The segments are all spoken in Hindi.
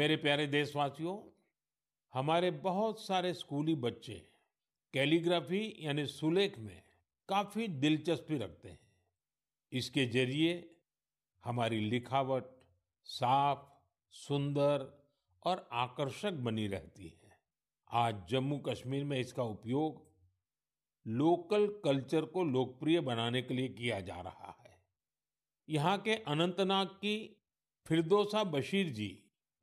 मेरे प्यारे देशवासियों हमारे बहुत सारे स्कूली बच्चे कैलीग्राफी यानी सुलेख में काफी दिलचस्पी रखते हैं इसके जरिए हमारी लिखावट साफ सुंदर और आकर्षक बनी रहती है आज जम्मू कश्मीर में इसका उपयोग लोकल कल्चर को लोकप्रिय बनाने के लिए किया जा रहा है यहाँ के अनंतनाग की फिरदोसा बशीर जी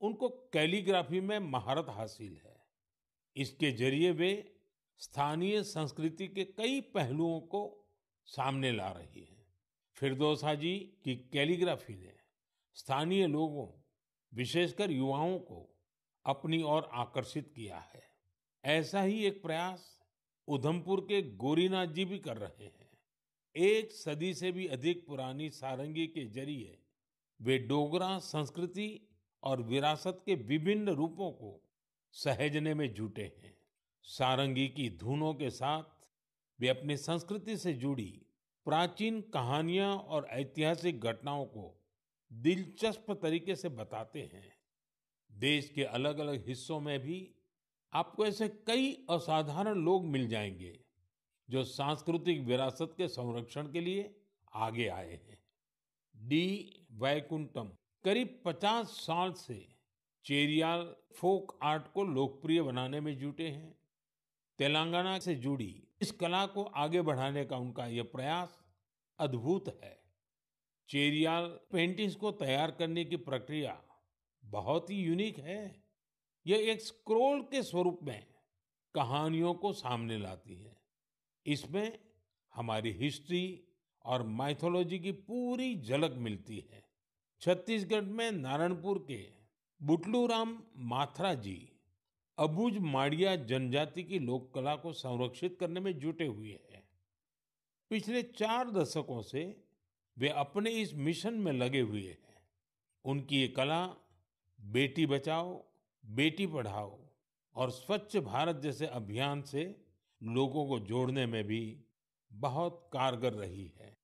उनको कैलीग्राफी में महारत हासिल है इसके जरिए वे स्थानीय संस्कृति के कई पहलुओं को सामने ला रही हैं फिरदोसा जी की कैलीग्राफी ने स्थानीय लोगों विशेषकर युवाओं को अपनी ओर आकर्षित किया है ऐसा ही एक प्रयास उधमपुर के गोरीनाथ जी भी कर रहे हैं एक सदी से भी अधिक पुरानी सारंगी के जरिए वे डोगरा संस्कृति और विरासत के विभिन्न रूपों को सहेजने में जुटे हैं सारंगी की धुनों के साथ वे अपनी संस्कृति से जुड़ी प्राचीन कहानियां और ऐतिहासिक घटनाओं को दिलचस्प तरीके से बताते हैं देश के अलग अलग हिस्सों में भी आपको ऐसे कई असाधारण लोग मिल जाएंगे जो सांस्कृतिक विरासत के संरक्षण के लिए आगे आए हैं डी वैकुंठम करीब 50 साल से चेरियाल फोक आर्ट को लोकप्रिय बनाने में जुटे हैं तेलंगाना से जुड़ी इस कला को आगे बढ़ाने का उनका यह प्रयास अद्भुत है चेरियाल पेंटिंग्स को तैयार करने की प्रक्रिया बहुत ही यूनिक है यह एक स्क्रोल के स्वरूप में कहानियों को सामने लाती है इसमें हमारी हिस्ट्री और माइथोलॉजी की पूरी झलक मिलती है छत्तीसगढ़ में नारायणपुर के बुटलूराम माथरा जी अबूज माड़िया जनजाति की लोककला को संरक्षित करने में जुटे हुए हैं पिछले चार दशकों से वे अपने इस मिशन में लगे हुए हैं उनकी ये कला बेटी बचाओ बेटी पढ़ाओ और स्वच्छ भारत जैसे अभियान से लोगों को जोड़ने में भी बहुत कारगर रही है